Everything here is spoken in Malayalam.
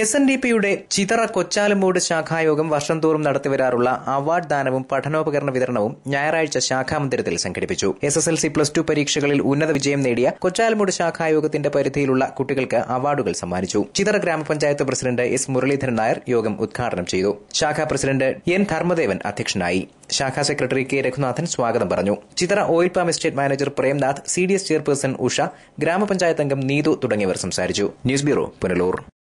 എസ് എൻ ഡി പിയുടെ ചിതറ കൊച്ചാലുമൂട് ശാഖായോഗം വർഷം തോറും നടത്തിവരാറുള്ള അവാർഡ് ദാനവും പഠനോപകരണ വിതരണവും ഞായറാഴ്ച ശാഖാമന്ദിരത്തിൽ സംഘടിപ്പിച്ചു S S L C plus two പരീക്ഷകളിൽ ഉന്നത വിജയം നേടിയ കൊച്ചാലുമൂട് ശാഖായോഗത്തിന്റെ പരിധിയിലുള്ള കുട്ടികൾക്ക് അവാർഡുകൾ സമ്മാനിച്ചു ചിതറ ഗ്രാമപഞ്ചായത്ത് പ്രസിഡന്റ് എസ് മുരളീധരൻ നായർ യോഗം ഉദ്ഘാടനം ചെയ്തു ശാഖാ പ്രസിഡന്റ് എൻ ധർമ്മദേവൻ അധ്യക്ഷനായി ശാഖാ സെക്രട്ടറി കെ രഘുനാഥൻ സ്വാഗതം പറഞ്ഞു Chitra oil palm estate manager Premnath C D S chairperson Usha ഗ്രാമപഞ്ചായത്ത് അംഗം നീതു തുടങ്ങിയവർ സംസാരിച്ചു ന്യൂസ് ബ്യൂറോ പുനലൂർ